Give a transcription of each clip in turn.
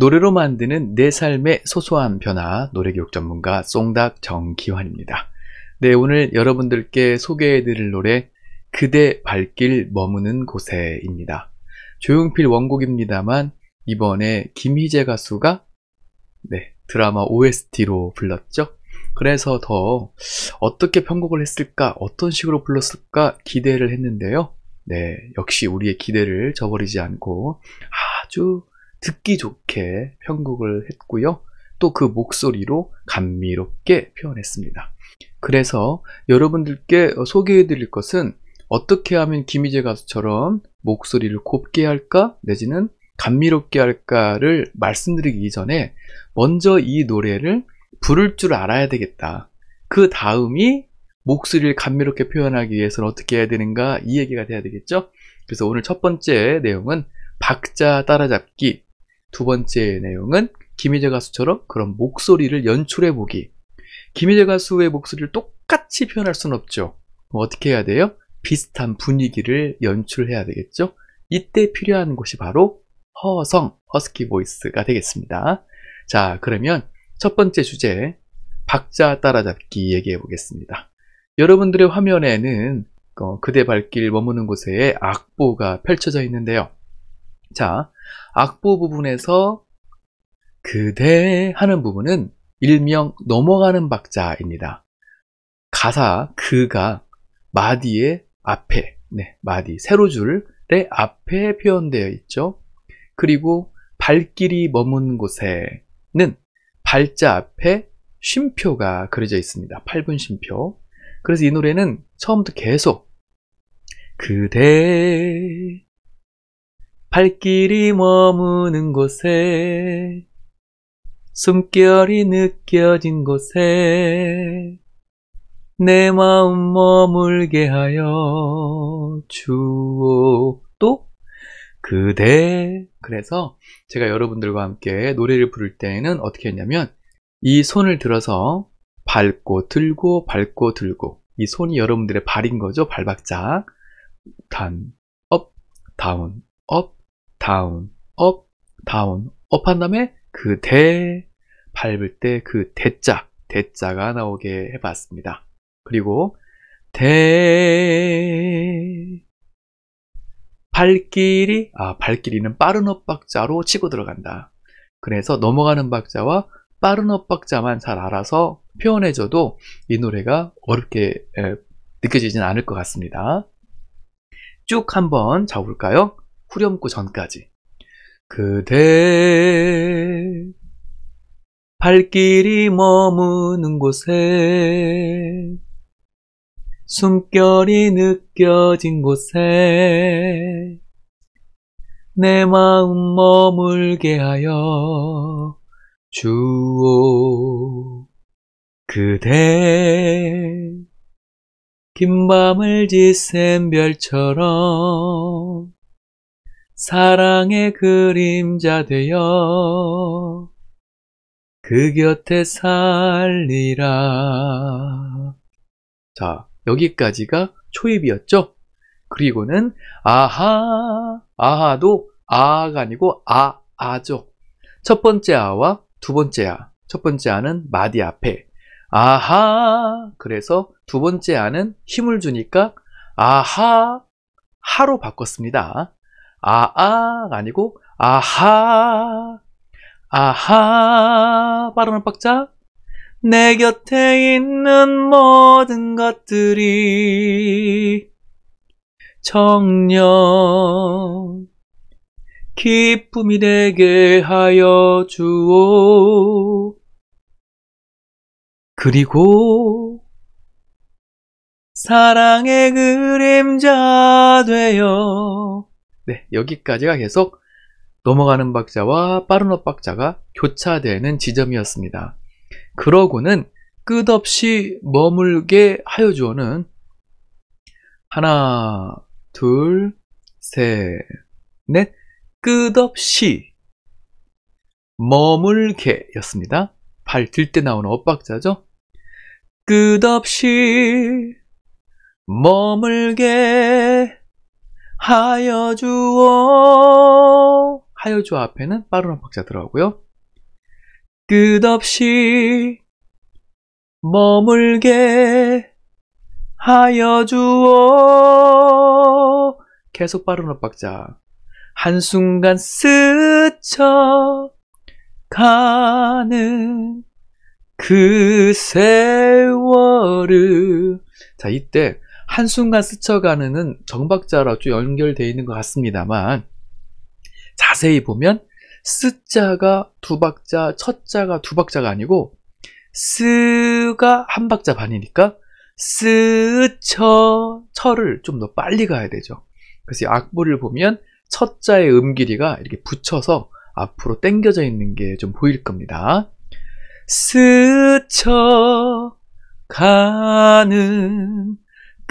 노래로 만드는 내 삶의 소소한 변화 노래 교육 전문가 송닥 정기환입니다. 네, 오늘 여러분들께 소개해 드릴 노래 그대 발길 머무는 곳에입니다. 조용필 원곡입니다만 이번에 김희재 가수가 네, 드라마 OST로 불렀죠. 그래서 더 어떻게 편곡을 했을까, 어떤 식으로 불렀을까 기대를 했는데요. 네, 역시 우리의 기대를 저버리지 않고 아주 듣기 좋게 편곡을 했고요. 또 그 목소리로 감미롭게 표현했습니다. 그래서 여러분들께 소개해 드릴 것은 어떻게 하면 김희재 가수처럼 목소리를 곱게 할까 내지는 감미롭게 할까를 말씀드리기 전에 먼저 이 노래를 부를 줄 알아야 되겠다. 그 다음이 목소리를 감미롭게 표현하기 위해서는 어떻게 해야 되는가 이 얘기가 돼야 되겠죠? 그래서 오늘 첫 번째 내용은 박자 따라잡기 두 번째 내용은 김희재 가수처럼 그런 목소리를 연출해 보기. 김희재 가수의 목소리를 똑같이 표현할 순 없죠. 뭐 어떻게 해야 돼요? 비슷한 분위기를 연출해야 되겠죠. 이때 필요한 곳이 바로 허성, 허스키 보이스가 되겠습니다. 자, 그러면 첫 번째 주제, 박자 따라잡기 얘기해 보겠습니다. 여러분들의 화면에는 어, 그대 발길 머무는 곳에 악보가 펼쳐져 있는데요. 자, 악보 부분에서 그대 하는 부분은 일명 넘어가는 박자입니다. 가사 그가 마디의 앞에, 네, 마디, 세로줄의 앞에 표현되어 있죠. 그리고 발길이 머문 곳에는 발자 앞에 쉼표가 그려져 있습니다. 8분 쉼표. 그래서 이 노래는 처음부터 계속 그대 발길이 머무는 곳에 숨결이 느껴진 곳에 내 마음 머물게 하여 주오 또 그대 그래서 제가 여러분들과 함께 노래를 부를 때에는 어떻게 했냐면 이 손을 들어서 밟고 들고 밟고 들고 이 손이 여러분들의 발인 거죠 발박자 단 업 다운 업 다운, 업, 다운, 업한 다음에 그 대, 밟을 때 그 대자, 대자가 나오게 해봤습니다. 그리고 대, 발길이, 아, 발길이는 빠른 업 박자로 치고 들어간다. 그래서 넘어가는 박자와 빠른 업 박자만 잘 알아서 표현해줘도 이 노래가 어렵게 느껴지진 않을 것 같습니다. 쭉 한번 잡을까요? 후렴구 전까지 그대 발길이 머무는 곳에 숨결이 느껴진 곳에 내 마음 머물게 하여 주오 그대 긴 밤을 지샌 별처럼 사랑의 그림자 되어 그 곁에 살리라. 자, 여기까지가 초입이었죠? 그리고는 아하, 아하도 아가 아니고 아, 아죠. 첫 번째 아와 두 번째 아. 첫 번째 아는 마디 앞에. 아하. 그래서 두 번째 아는 힘을 주니까 아하, 하로 바꿨습니다. 아아가 아니고 아하 아하 발음을 박자 내 곁에 있는 모든 것들이 청년 기쁨이 되게 하여 주오 그리고 사랑의 그림자 되어 네, 여기까지가 계속 넘어가는 박자와 빠른 엇박자가 교차되는 지점이었습니다. 그러고는 끝없이 머물게 하여 주어는 하나, 둘, 셋, 넷, 끝없이 머물게 였습니다. 발 들 때 나오는 엇박자죠. 끝없이 머물게 하여 주오. 하여 주어 앞에는 빠른 음박자 들어가고요. 끝없이 머물게 하여 주오. 계속 빠른 음박자. 한순간 스쳐 가는 그 세월을 자 이때 한순간 스쳐가는 정박자로 아주 연결되어 있는 것 같습니다만 자세히 보면 스자가 두 박자, 첫자가 두 박자가 아니고 스가 한 박자 반이니까 스쳐 철을 좀 더 빨리 가야 되죠. 그래서 악보를 보면 첫자의 음 길이가 이렇게 붙여서 앞으로 땡겨져 있는 게 좀 보일 겁니다. 스쳐 가는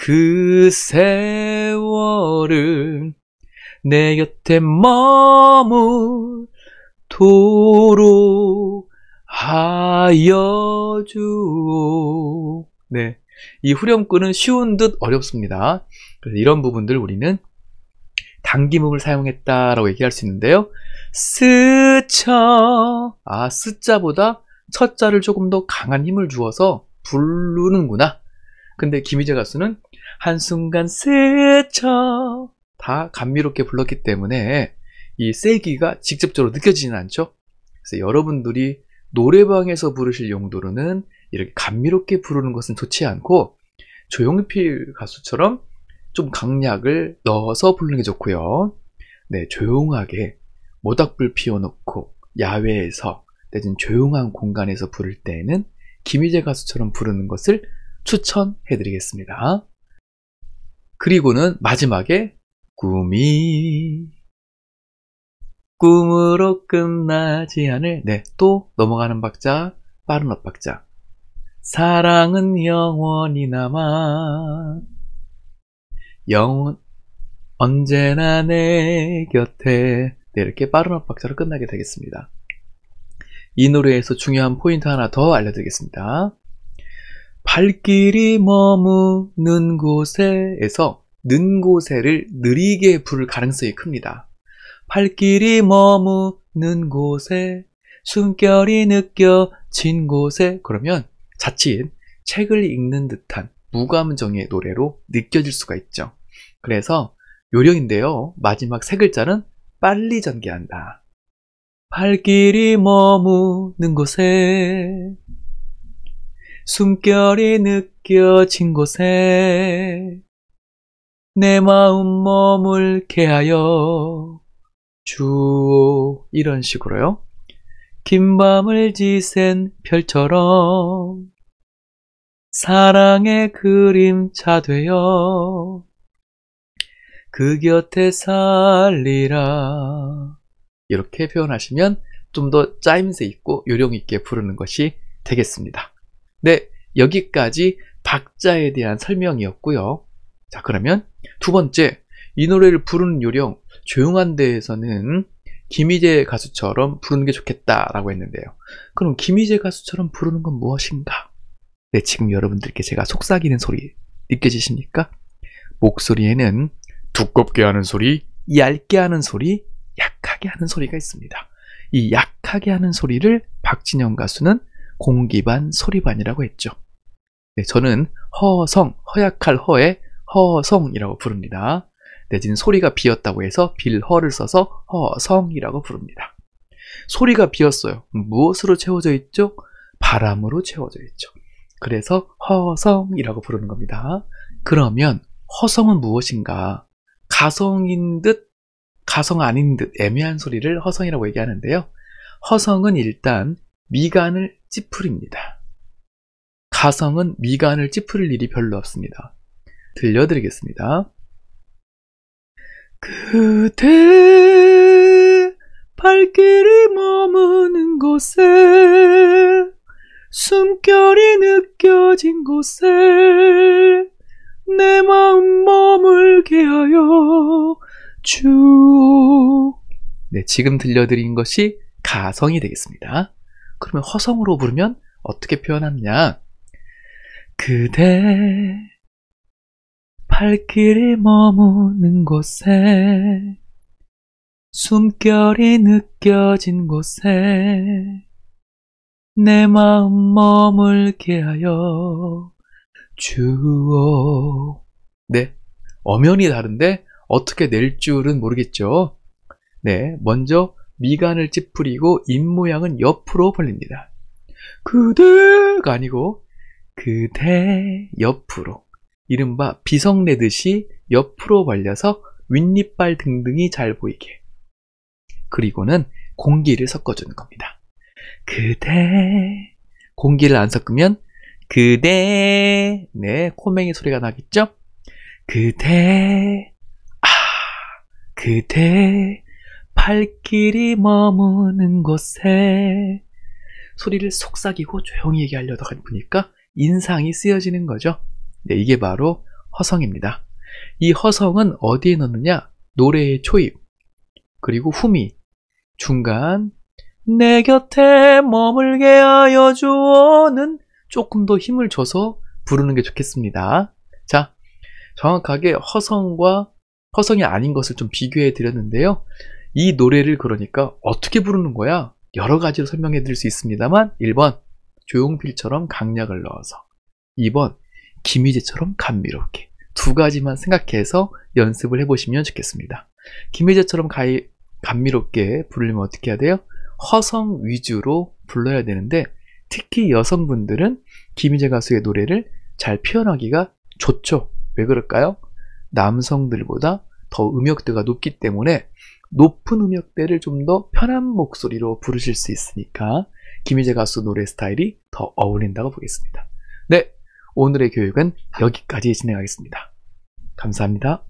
그 세월을 내 곁에 머물도록 하여 주오. 네. 이 후렴구는 쉬운 듯 어렵습니다. 그래서 이런 부분들 우리는 단기목을 사용했다라고 얘기할 수 있는데요. 스쳐. 아, 스자보다 첫 자를 조금 더 강한 힘을 주어서 부르는구나. 근데 김희재 가수는 한순간 스쳐 다 감미롭게 불렀기 때문에 이 세기가 직접적으로 느껴지지는 않죠. 그래서 여러분들이 노래방에서 부르실 용도로는 이렇게 감미롭게 부르는 것은 좋지 않고 조용필 가수처럼 좀 강약을 넣어서 부르는 게 좋고요. 네, 조용하게 모닥불 피워놓고 야외에서 대신 조용한 공간에서 부를 때에는 김희재 가수처럼 부르는 것을 추천해드리겠습니다. 그리고는 마지막에 꿈이 꿈으로 끝나지 않을 네, 또 넘어가는 박자 빠른 엇박자 사랑은 영원히 남아 영원 언제나 내 곁에 네, 이렇게 빠른 엇박자로 끝나게 되겠습니다. 이 노래에서 중요한 포인트 하나 더 알려드리겠습니다. 발길이 머무는 곳에에서 는 곳에를 느리게 부를 가능성이 큽니다. 발길이 머무는 곳에 숨결이 느껴진 곳에 그러면 자칫 책을 읽는 듯한 무감정의 노래로 느껴질 수가 있죠. 그래서 요령인데요. 마지막 세 글자는 빨리 전개한다. 발길이 머무는 곳에 숨결이 느껴진 곳에 내 마음 머물게 하여 주오 이런 식으로요. 긴 밤을 지샌 별처럼 사랑의 그림자 되어 그 곁에 살리라 이렇게 표현하시면 좀 더 짜임새 있고 요령 있게 부르는 것이 되겠습니다. 네, 여기까지 박자에 대한 설명이었고요. 자, 그러면 두 번째, 이 노래를 부르는 요령, 조용한 데에서는 김희재 가수처럼 부르는 게 좋겠다라고 했는데요. 그럼 김희재 가수처럼 부르는 건 무엇인가? 네, 지금 여러분들께 제가 속삭이는 소리 느껴지십니까? 목소리에는 두껍게 하는 소리, 얇게 하는 소리, 약하게 하는 소리가 있습니다. 이 약하게 하는 소리를 박진영 가수는 공기반, 소리반이라고 했죠. 네, 저는 허성, 허약할 허에 허성이라고 부릅니다. 내지는 네, 소리가 비었다고 해서 빌허를 써서 허성이라고 부릅니다. 소리가 비었어요. 무엇으로 채워져 있죠? 바람으로 채워져 있죠. 그래서 허성이라고 부르는 겁니다. 그러면 허성은 무엇인가? 가성인 듯 가성 아닌 듯 애매한 소리를 허성이라고 얘기하는데요. 허성은 일단 미간을 찌푸립니다. 가성은 미간을 찌푸릴 일이 별로 없습니다. 들려드리겠습니다. 그대 발길이 머무는 곳에 숨결이 느껴진 곳에 내 마음 머물게 하여 주 네, 지금 들려드린 것이 가성이 되겠습니다. 그러면 허성으로 부르면 어떻게 표현하느냐? 그대 발길이 머무는 곳에 숨결이 느껴진 곳에 내 마음 머물게 하여 주오 네, 엄연히 다른데 어떻게 낼 줄은 모르겠죠. 네, 먼저 미간을 찌푸리고 입모양은 옆으로 벌립니다. 그대가 아니고 그대 옆으로 이른바 비성내듯이 옆으로 벌려서 윗니빨 등등이 잘 보이게 그리고는 공기를 섞어주는 겁니다. 그대 공기를 안 섞으면 그대 네 코맹이 소리가 나겠죠? 그대 아 그대 발길이 머무는 곳에 소리를 속삭이고 조용히 얘기하려다 보니까 인상이 쓰여지는 거죠. 네, 이게 바로 허성입니다. 이 허성은 어디에 넣느냐? 노래의 초입, 그리고 후미, 중간, 내 곁에 머물게 하여 주어는 조금 더 힘을 줘서 부르는 게 좋겠습니다. 자, 정확하게 허성과 허성이 아닌 것을 좀 비교해 드렸는데요. 이 노래를 그러니까 어떻게 부르는 거야? 여러 가지로 설명해 드릴 수 있습니다만 1번 조용필처럼 강약을 넣어서 2번 김희재처럼 감미롭게 두 가지만 생각해서 연습을 해보시면 좋겠습니다. 김희재처럼 가이, 감미롭게 부르려면 어떻게 해야 돼요? 허성 위주로 불러야 되는데 특히 여성분들은 김희재 가수의 노래를 잘 표현하기가 좋죠. 왜 그럴까요? 남성들보다 더 음역대가 높기 때문에 높은 음역대를 좀 더 편한 목소리로 부르실 수 있으니까 김희재 가수 노래 스타일이 더 어울린다고 보겠습니다. 네, 오늘의 교육은 여기까지 진행하겠습니다. 감사합니다.